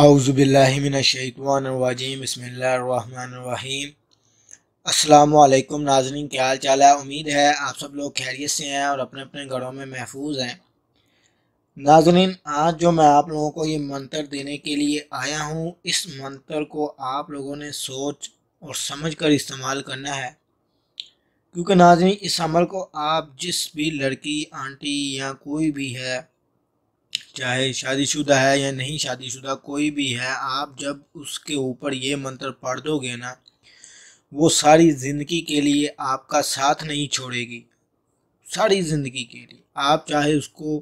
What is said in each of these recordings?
आउज़बिल्लिमिनशैतवानवाजीम बसमीम अल्लाम नाजरीन क्या हाल चाल है उम्मीद है आप सब लोग खैरियत से हैं और अपने अपने घरों में महफूज हैं नाजरीन आज जो मैं आप लोगों को ये मंत्र देने के लिए आया हूँ इस मंत्र को आप लोगों ने सोच और समझ कर इस्तेमाल करना है क्योंकि नाजरीन इस अमल को आप जिस भी लड़की आंटी या कोई भी है चाहे शादीशुदा है या नहीं शादीशुदा कोई भी है आप जब उसके ऊपर ये मंत्र पढ़ दोगे ना वो सारी ज़िंदगी के लिए आपका साथ नहीं छोड़ेगी सारी ज़िंदगी के लिए आप चाहे उसको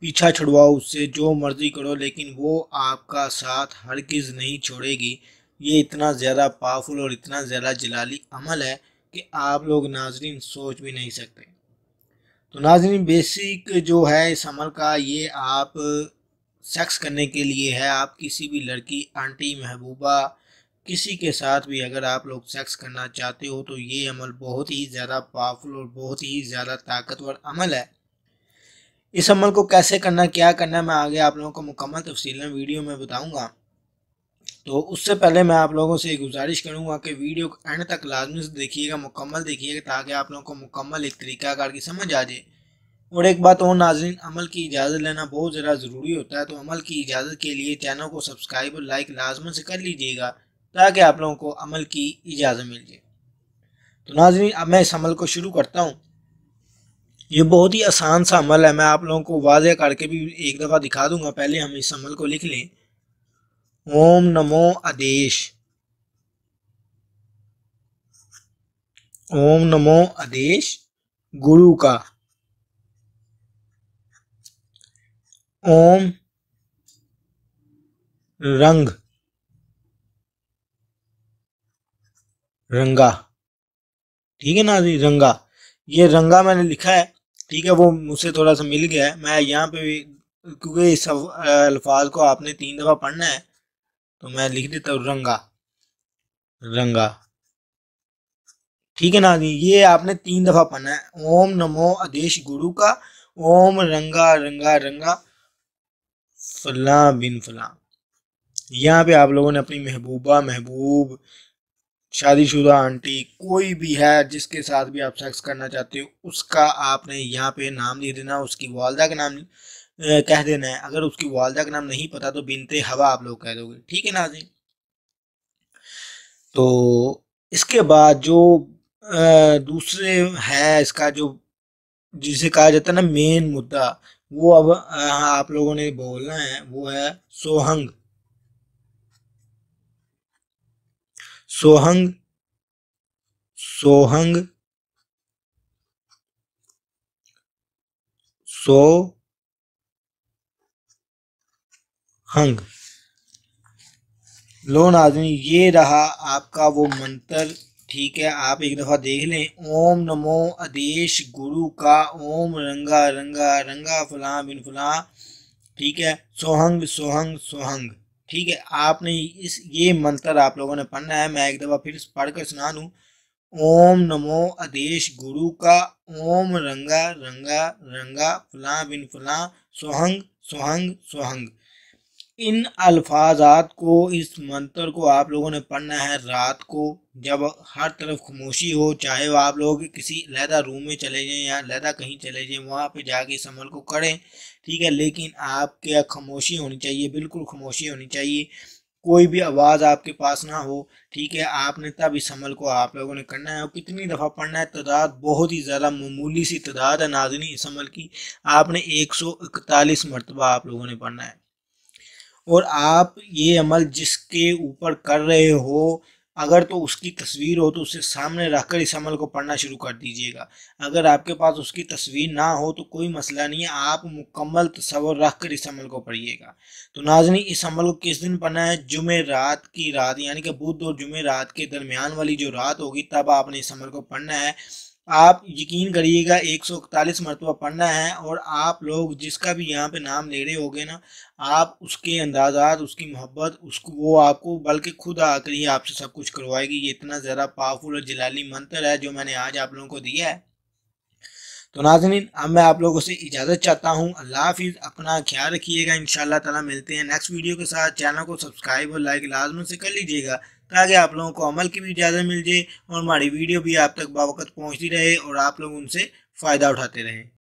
पीछा छुड़वाओ उससे जो मर्ज़ी करो लेकिन वो आपका साथ हर किस नहीं छोड़ेगी ये इतना ज़्यादा पावरफुल और इतना ज़्यादा जलाली अमल है कि आप लोग नाजरीन सोच भी नहीं सकते तो नाजरीन बेसिक जो है इस अमल का ये आप सेक्स करने के लिए है आप किसी भी लड़की आंटी महबूबा किसी के साथ भी अगर आप लोग सेक्स करना चाहते हो तो ये अमल बहुत ही ज़्यादा पावरफुल और बहुत ही ज़्यादा ताकतवर अमल है इस अमल को कैसे करना क्या करना मैं आगे आप लोगों को मुकम्मल तफसील में वीडियो में बताऊँगा तो उससे पहले मैं आप लोगों से गुजारिश करूंगा कि वीडियो को एंड तक लाजमी से देखिएगा मुकम्मल देखिएगा ताकि आप लोगों को मुकम्मल एक तरीक़ाकार की समझ आ जाए और एक बात और नाजरन अमल की इजाज़त लेना बहुत ज़रा ज़रूरी होता है तो अमल की इजाज़त के लिए चैनल को सब्सक्राइब और लाइक लाजमन से कर लीजिएगा ताकि आप लोगों को अमल की इजाज़त मिल जाए तो नाजरन अब मैं इस अमल को शुरू करता हूँ ये बहुत ही आसान सा अमल है मैं आप लोगों को वाजह करके भी एक दफ़ा दिखा दूंगा पहले हम इस अमल को लिख लें ओम नमो आदेश ओम नमो आदेश गुरु का ओम रंग रंगा ठीक है ना जी रंगा ये रंगा मैंने लिखा है ठीक है वो मुझसे थोड़ा सा मिल गया है मैं यहाँ पे भी क्योंकि इस अल्फाज को आपने तीन दफ़ा पढ़ना है तो मैं लिख देता हूँ रंगा रंगा ठीक है ना ये आपने तीन दफा पढ़ना है ओम नमो आदेश गुरु का ओम रंगा रंगा रंगा फला बिन फला यहाँ पे आप लोगों ने अपनी महबूबा महबूब शादीशुदा आंटी कोई भी है जिसके साथ भी आप सेक्स करना चाहते हो उसका आपने यहाँ पे नाम लिख देना उसकी वालदा का नाम कह देना है अगर उसकी वालदा का नाम नहीं पता तो बिनते हवा आप लोग कह दोगे ठीक है नाजी तो इसके बाद जो दूसरे है इसका जो जिसे कहा जाता है ना मेन मुद्दा वो अब आप लोगों ने बोलना है वो है सोहंग सोहंग सोहंग सो हंग लो आदमी ये रहा आपका वो मंत्र ठीक है आप एक दफ़ा देख लें ओम नमो आदेश गुरु का ओम रंगा रंगा रंगा फलां बिन फलां ठीक है सोहंग सोहंग सोहंग ठीक है आपने इस ये मंत्र आप लोगों ने पढ़ना है मैं एक दफ़ा फिर पढ़कर सुना दूँ ओम नमो आदेश गुरु का ओम रंगा रंगा रंगा फलां बिन फलां सोहंग सोहंग सोहंग इन अल्फाजात को इस मंत्र को आप लोगों ने पढ़ना है रात को जब हर तरफ खामोशी हो चाहे वह आप लोग किसी लहदा रूम में चले जाएं या लहदा कहीं चले जाएं वहाँ पे जाके इस अमल को करें ठीक है लेकिन आपके खामोशी होनी चाहिए बिल्कुल खामोशी होनी चाहिए कोई भी आवाज़ आपके पास ना हो ठीक है आपने तब इस अमल को आप लोगों ने करना है और कितनी दफ़ा पढ़ना है तादाद बहुत ही ज़्यादा मामूली सी तादाद है नाजनी इस अमल की आपने एक सौ इकतालीस मरतबा आप लोगों ने पढ़ना है और आप ये अमल जिसके ऊपर कर रहे हो अगर तो उसकी तस्वीर हो तो उसे सामने रखकर इस अमल को पढ़ना शुरू कर दीजिएगा अगर आपके पास उसकी तस्वीर ना हो तो कोई मसला नहीं है आप मुकम्मल तस्वर रख कर इस अमल को पढ़िएगा तो नाजनी इस अमल को किस दिन पढ़ना है जुमे रात की रात यानी कि बुध और जुमे रात के दरमियान वाली जो रात होगी तब आपने इस अमल को पढ़ना है आप यकीन करिएगा एक सौ इकतालीस मरतबा पढ़ना है और आप लोग जिसका भी यहाँ पे नाम ले रहे होगे ना आप उसके अंदाजात उसकी मोहब्बत उसको वो आपको बल्कि खुद आकर ही आपसे सब कुछ करवाएगी ये इतना ज़्यादा पावरफुल और जलाली मंत्र है जो मैंने आज आप लोगों को दिया है तो नाजनिन अब मैं आप लोगों से इजाज़त चाहता हूँ अल्लाह हाफिज़ अपना ख्याल रखिएगा इन ताला मिलते हैं नेक्स्ट वीडियो के साथ चैनल को सब्सक्राइब और लाइक लाजमन से कर लीजिएगा ताकि आप लोगों को अमल की भी इजाज़त मिल जाए और हमारी वीडियो भी आप तक बावकत पहुँचती रहे और आप लोग उनसे फ़ायदा उठाते रहें